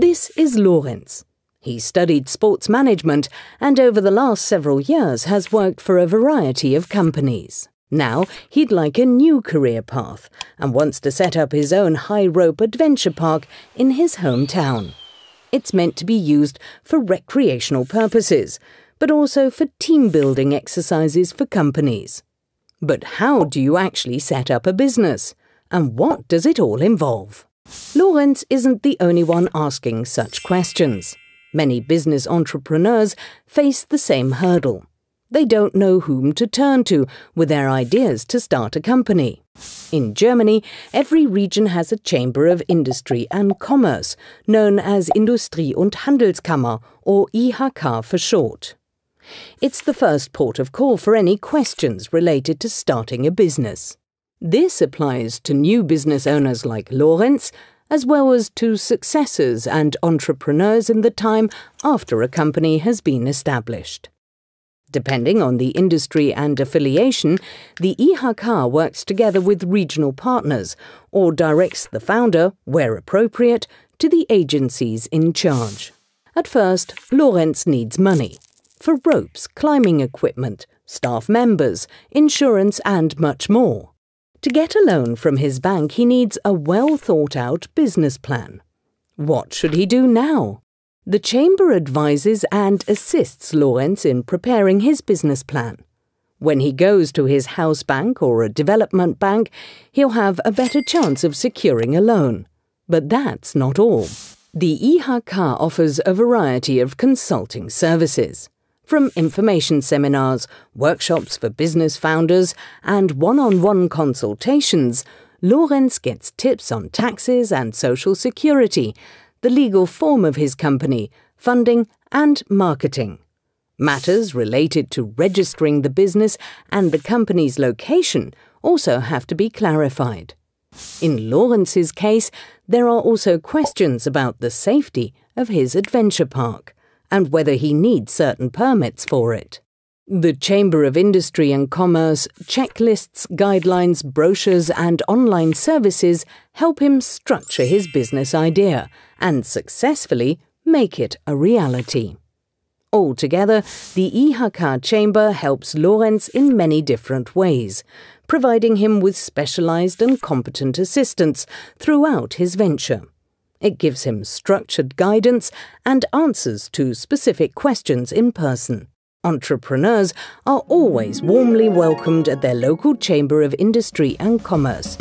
This is Lawrence. He studied sports management and over the last several years has worked for a variety of companies. Now he'd like a new career path and wants to set up his own high rope adventure park in his hometown. It's meant to be used for recreational purposes, but also for team building exercises for companies. But how do you actually set up a business? And what does it all involve? Lawrence isn't the only one asking such questions. Many business entrepreneurs face the same hurdle. They don't know whom to turn to with their ideas to start a company. In Germany, every region has a Chamber of Industry and Commerce, known as Industrie- und Handelskammer, or IHK for short. It's the first port of call for any questions related to starting a business. This applies to new business owners like Lawrence, as well as to successors and entrepreneurs in the time after a company has been established. Depending on the industry and affiliation, the IHK works together with regional partners or directs the founder, where appropriate, to the agencies in charge. At first, Lawrence needs money for ropes, climbing equipment, staff members, insurance and much more. To get a loan from his bank, he needs a well thought out business plan. What should he do now? The Chamber advises and assists Lawrence in preparing his business plan. When he goes to his house bank or a development bank, he'll have a better chance of securing a loan. But that's not all. The IHK offers a variety of consulting services from information seminars, workshops for business founders, and one on one consultations, Lorenz gets tips on taxes and social security, the legal form of his company, funding, and marketing. Matters related to registering the business and the company's location also have to be clarified. In Lawrence's case, there are also questions about the safety of his adventure park and whether he needs certain permits for it. The Chamber of Industry and Commerce checklists, guidelines, brochures, and online services help him structure his business idea and successfully make it a reality. Altogether, the IHK Chamber helps Lorenz in many different ways, providing him with specialized and competent assistance throughout his venture. It gives him structured guidance and answers to specific questions in person. Entrepreneurs are always warmly welcomed at their local Chamber of Industry and Commerce.